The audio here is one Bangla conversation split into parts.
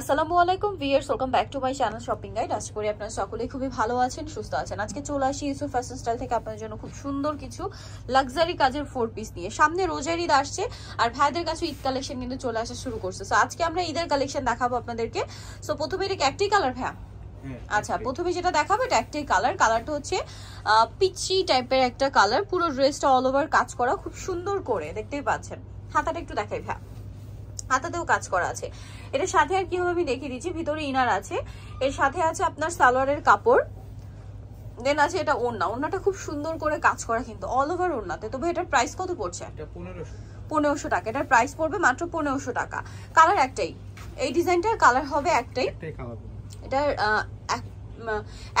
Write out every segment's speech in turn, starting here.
আসসালামু আলাইকুম viewers welcome back to my channel shopping guide আশা করি আপনারা সকলেই খুবই ভালো আছেন সুস্থ আছেন আজকে চলে আসি ইউসুফ ফ্যাশন স্টাইল থেকে আপনাদের জন্য খুব সুন্দর কিছু লাক্সারি কাজের ফোর পিস নিয়ে সামনে রোজার ঈদ আসছে আর ভাইদের কাছে ঈদ কালেকশন কিন্তু চলে আসা শুরু করছে সো আজকে আমরা ঈদের কালেকশন দেখাবো আপনাদেরকে সো প্রথমে এটা একটাই কালার ভ্যা আচ্ছা প্রথমে যেটা দেখাবো এটা একটাই কালার কালারটা হচ্ছে পিচি টাইপের একটা কালার পুরো ড্রেসটা অল ওভার কাজ করা খুব সুন্দর করে দেখতেই পাচ্ছেন হাতাটা একটু দেখাই ভ্যা হাতাতেও কাজ করা আছে এটার সাথে আর কি হবে আমি দেখিয়ে দিচ্ছি ভিতরে ইনার আছে এর সাথে আছে আপনার সালোয়ারের কাপড় দেন আছে এটা ওড়না ওড়নাটা খুব সুন্দর করে কাজ করা কিন্তু অল ওভার ওড়নাতে তবে এটার প্রাইস কত পড়ছে পনেরোশো টাকা এটার প্রাইস পড়বে মাত্র পনেরোশো টাকা কালার একটাই এই ডিজাইনটার কালার হবে একটাই এটার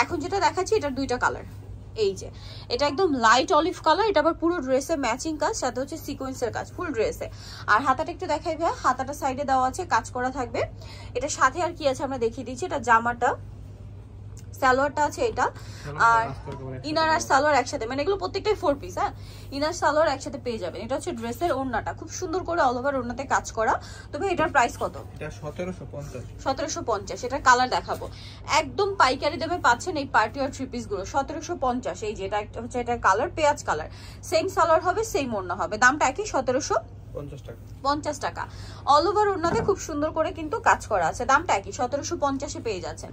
এখন যেটা দেখাচ্ছি এটার দুইটা কালার এই যে এটা একদম লাইট অলিভ কালার এটা আবার পুরো ড্রেসে ম্যাচিং কাজ সাথে হচ্ছে সিকোয়েন্সের কাজ ফুল ড্রেসে আর হাতাটা একটু দেখাই ভাইয়া হাতাটা সাইডে দেওয়া আছে কাজ করা থাকবে এটা সাথে আর কি আছে আমরা দেখিয়ে দিচ্ছি এটা জামাটা সালোয়ারটা আছে এটা আর ইনার আর সালোয়ার একসাথে মানে এগুলো প্রত্যেকটাই ফোর পিস হ্যাঁ ইনার সালোয়ার একসাথে পেয়ে যাবেন এটা হচ্ছে ড্রেসের ওড়নাটা খুব সুন্দর করে অল ওভার ওড়নাতে কাজ করা তবে এটার প্রাইস কত সতেরোশো পঞ্চাশ এটা কালার দেখাবো একদম পাইকারি দামে পাচ্ছেন এই পার্টি আর থ্রি পিসগুলো সতেরোশো পঞ্চাশ এই যেটা একটা হচ্ছে এটা কালার পেঁয়াজ কালার সেম সালোয়ার হবে সেম ওড়না হবে দামটা একই 1700 পঞ্চাশ টাকা অল ওভার ওড়নাতে খুব সুন্দর করে কিন্তু কাজ করা আছে দামটা একই সতেরোশো পঞ্চাশে পেয়ে যাচ্ছেন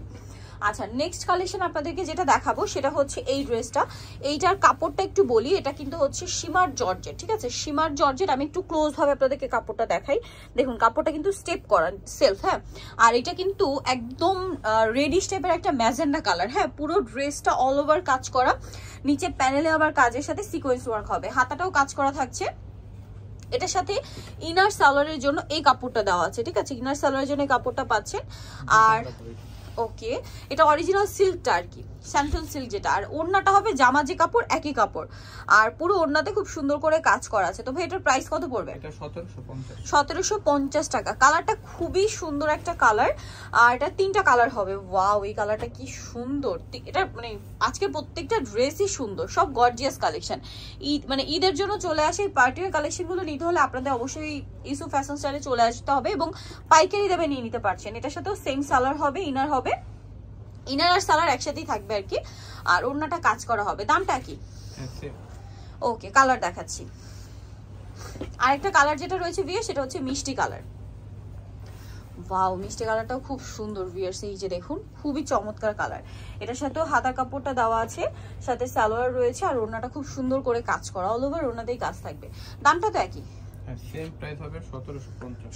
আচ্ছা নেক্সট কালেকশন আপনাদেরকে যেটা দেখাবো সেটা হচ্ছে এই ড্রেসটা এইটার কাপড়টা একটু বলি এটা কিন্তু হচ্ছে সীমার জর্জেট ঠিক আছে সীমার জর্জেট আমি একটু ক্লোজভাবে আপনাদেরকে কাপড়টা দেখাই দেখুন কাপড়টা কিন্তু স্টেপ করা সেলফ হ্যাঁ আর এটা কিন্তু একদম রেডিশ টাইপের একটা ম্যাজেন্ডা কালার হ্যাঁ পুরো ড্রেসটা অল ওভার কাজ করা নিচে প্যানেলে আবার কাজের সাথে সিকোয়েন্স ওয়ার্ক হবে হাতাটাও কাজ করা থাকছে এটার সাথে ইনার সালোয়ারের জন্য এই কাপড়টা দেওয়া আছে ঠিক আছে ইনার সালোয়ারের জন্য এই কাপড়টা পাচ্ছেন আর ওকে এটা অরিজিনাল সিল্কটা আর কি স্যান্টন সিল্ক যেটা আর ওড়নাটা হবে জামাজি কাপড় একই কাপড় আর পুরো ওড়নাতে খুব সুন্দর করে কাজ করা আছে তবে এটার প্রাইস কত পড়বে সতেরোশো পঞ্চাশ টাকা কালারটা খুবই সুন্দর একটা কালার আর এটা তিনটা কালার হবে ওয়াও এই কালারটা কি সুন্দর এটা মানে আজকে প্রত্যেকটা ড্রেসই সুন্দর সব গর্জিয়াস কালেকশন ঈদ মানে ঈদের জন্য চলে আসে এই পার্টির কালেকশনগুলো নিতে হলে আপনাদের অবশ্যই ইসু ফ্যাশন স্টাইলে চলে আসতে হবে এবং পাইকারি দামে নিয়ে নিতে পারছেন এটার সাথেও সেম সালার হবে ইনার হবে ইনার আর সালার একসাথেই থাকবে আর কি আর ওড়নাটা কাজ করা হবে দামটা কি ওকে কালার দেখাচ্ছি আরেকটা কালার যেটা রয়েছে ভিয়ার সেটা হচ্ছে মিষ্টি কালার ওয়াও মিষ্টি কালারটাও খুব সুন্দর বিয়ার সেই যে দেখুন খুবই চমৎকার কালার এটার সাথেও হাতা কাপড়টা দেওয়া আছে সাথে সালোয়ার রয়েছে আর ওড়নাটা খুব সুন্দর করে কাজ করা অল ওভার ওড়নাতেই কাজ থাকবে দামটা তো একই হ্যাঁ,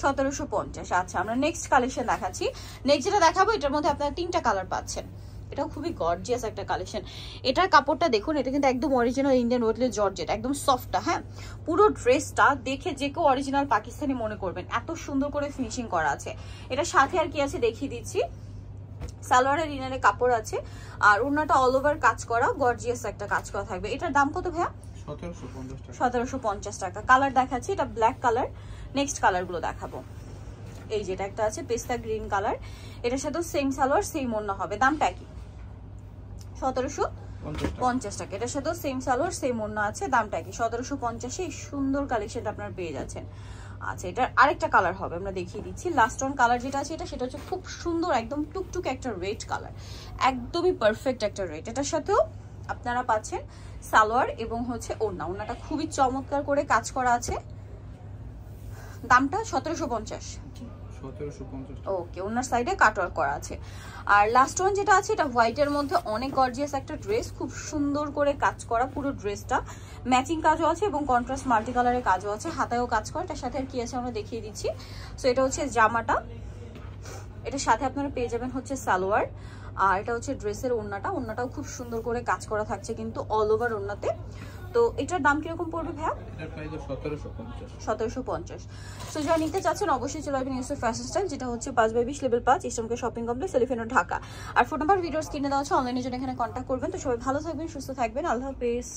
সতেরোশো পঞ্চাশ আচ্ছা আমরা নেক্সট কালেকশন দেখাচ্ছি নেক্সট যেটা দেখাবো এটার মধ্যে আপনারা তিনটা কালার পাচ্ছেন খুবই গর্জিয়াস একটা কালেকশন এটার কাপড়টা দেখুন এটা কিন্তু একদম অরিজিনাল ইন্ডিয়ান একদম হ্যাঁ পুরো ড্রেসটা দেখে যে কেউ অরিজিনাল পাকিস্তানি মনে করবেন এত সুন্দর করে ফিনিশিং করা আছে এটা সাথে আর কি আছে দেখিয়ে দিচ্ছি সালোয়ারের ইনারে কাপড় আছে আর ওনাটা অল ওভার কাজ করা গর্জিয়াস একটা কাজ করা থাকবে এটার দাম কত ভাইয়া সতেরোশো পঞ্চাশ টাকা কালার দেখাচ্ছি এটা ব্ল্যাক কালার নেক্সট কালারগুলো দেখাবো এই যেটা একটা আছে পেস্তা গ্রিন কালার এটার সাথেও সেম সালোয়ার সেম অন্য হবে দামটা কি সতেরোশো পঞ্চাশ টাকা এটার সাথেও সেম সালোয়ার সেম অন্য আছে দামটা কি সতেরোশো পঞ্চাশে সুন্দর কালেকশনটা আপনার পেয়ে যাচ্ছেন আচ্ছা এটার আরেকটা কালার হবে আমরা দেখিয়ে দিচ্ছি লাস্ট অন কালার যেটা আছে এটা সেটা হচ্ছে খুব সুন্দর একদম টুকটুক একটা রেড কালার একদমই পারফেক্ট একটা রেড এটার সাথেও আপনারা পাচ্ছেন সালোয়ার এবং হচ্ছে ওড়না ওড়নাটা খুবই চমৎকার করে কাজ করা আছে দামটা সতেরোশো পঞ্চাশ ওকে ওনার সাইডে কাটওয়ার করা আছে আর লাস্ট ওয়ান যেটা আছে এটা হোয়াইটের মধ্যে অনেক গর্জিয়াস একটা ড্রেস খুব সুন্দর করে কাজ করা পুরো ড্রেসটা ম্যাচিং কাজও আছে এবং কন্ট্রাস্ট মাল্টি কালারের কাজও আছে হাতেও কাজ করা এটার সাথে আর কি আছে আমরা দেখিয়ে দিচ্ছি সো এটা হচ্ছে জামাটা এটার সাথে আপনারা পেয়ে যাবেন হচ্ছে সালোয়ার আর এটা হচ্ছে ড্রেসের ওড়নাটা ওড়নাটাও খুব সুন্দর করে কাজ করা থাকছে কিন্তু অল ওভার ওড়নাতে তো এটার দাম কিরকম পড়বে ভাইয়া সতেরোশো পঞ্চাশ সো যা নিতে চাচ্ছেন অবশ্যই চলে আসবেন ইউসুফ ফ্যাশন স্টাইল যেটা হচ্ছে পাঁচ বাই বিশ লেভেল পাঁচ ইস্টমকে শপিং কমপ্লেক্স এলিফেনো ঢাকা আর ফোন নাম্বার ভিডিওস কিনে দেওয়া হচ্ছে অনলাইনে জন্য এখানে কন্ট্যাক্ট করবেন তো সবাই ভালো থাকবেন সুস্থ থাকবেন আল্লাহ হাফিজ